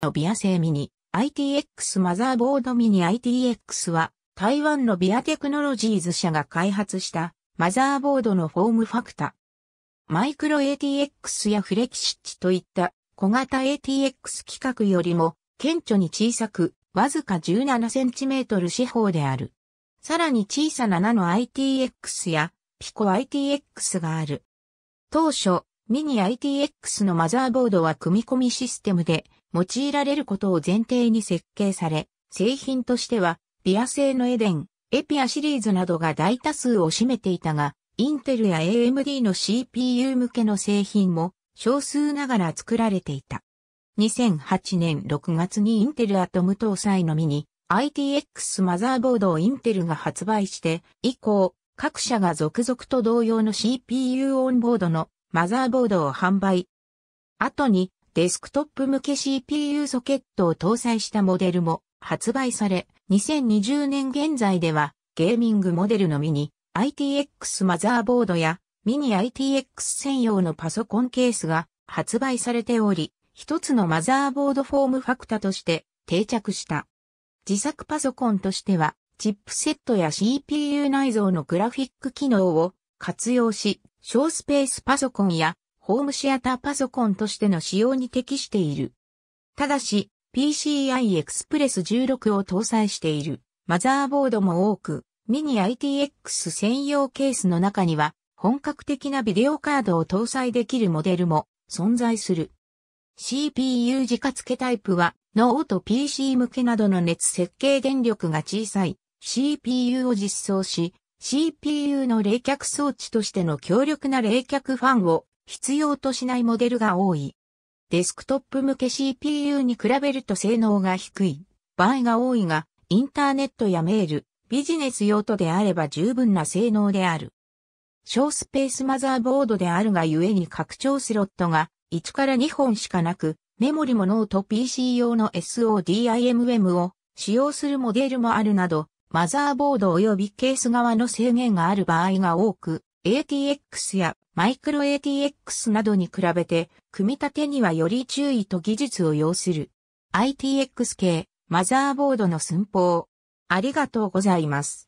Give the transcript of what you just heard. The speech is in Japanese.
のビア製ミニ ITX マザーボードミニ ITX は台湾のビアテクノロジーズ社が開発したマザーボードのフォームファクタ。マイクロ ATX やフレキシッチといった小型 ATX 規格よりも顕著に小さくわずか 17cm 四方である。さらに小さなナノ ITX やピコ ITX がある。当初、ミニ ITX のマザーボードは組み込みシステムで用いられることを前提に設計され、製品としては、ビア製のエデン、エピアシリーズなどが大多数を占めていたが、インテルや AMD の CPU 向けの製品も少数ながら作られていた。2008年6月にインテルアトム搭載のみに ITX マザーボードをインテルが発売して以降、各社が続々と同様の CPU オンボードのマザーボードを販売。後にデスクトップ向け CPU ソケットを搭載したモデルも発売され、2020年現在ではゲーミングモデルのミニ ITX マザーボードやミニ ITX 専用のパソコンケースが発売されており、一つのマザーボードフォームファクタとして定着した。自作パソコンとしては、チップセットや CPU 内蔵のグラフィック機能を活用し、小スペースパソコンやホームシアターパソコンとしての使用に適している。ただし、PCI Express 16を搭載しているマザーボードも多く、ミニ ITX 専用ケースの中には、本格的なビデオカードを搭載できるモデルも存在する。CPU 自家付けタイプは、ノート PC 向けなどの熱設計電力が小さい CPU を実装し、CPU の冷却装置としての強力な冷却ファンを必要としないモデルが多い。デスクトップ向け CPU に比べると性能が低い場合が多いが、インターネットやメール、ビジネス用途であれば十分な性能である。小スペースマザーボードであるがゆえに拡張スロットが1から2本しかなく、メモリもノート PC 用の SODIMM を使用するモデルもあるなど、マザーボード及びケース側の制限がある場合が多く、ATX やマイクロ ATX などに比べて、組み立てにはより注意と技術を要する。ITX 系、マザーボードの寸法。ありがとうございます。